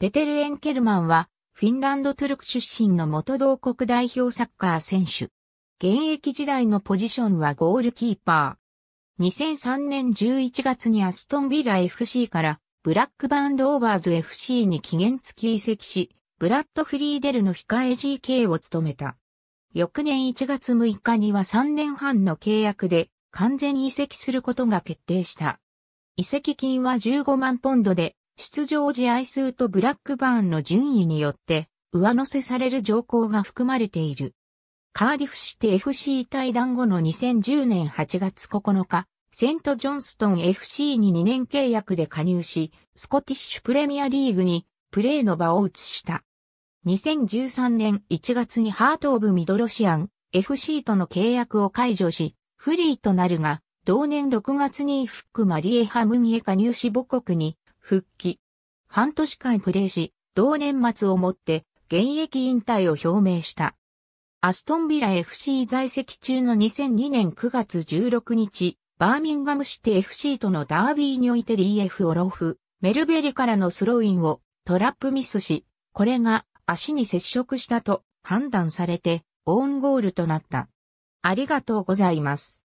ペテル・エンケルマンは、フィンランド・トゥルク出身の元同国代表サッカー選手。現役時代のポジションはゴールキーパー。2003年11月にアストンビラ FC からブラックバンドオーバーズ FC に期限付き移籍し、ブラッドフリーデルの控え GK を務めた。翌年1月6日には3年半の契約で完全移籍することが決定した。移籍金は15万ポンドで出場試合数とブラックバーンの順位によって上乗せされる条項が含まれている。カーディフシティ FC 対談後の2010年8月9日、セントジョンストン FC に2年契約で加入し、スコティッシュプレミアリーグにプレーの場を移した。2013年1月にハートオブミドロシアン FC との契約を解除し、フリーとなるが、同年6月にフックマリエハムニへ加入し母国に復帰。半年間プレーし、同年末をもって現役引退を表明した。アストンビラ FC 在籍中の2002年9月16日、バーミンガムシティ FC とのダービーにおいて DF オロフ、メルベリからのスローインをトラップミスし、これが足に接触したと判断されてオウンゴールとなった。ありがとうございます。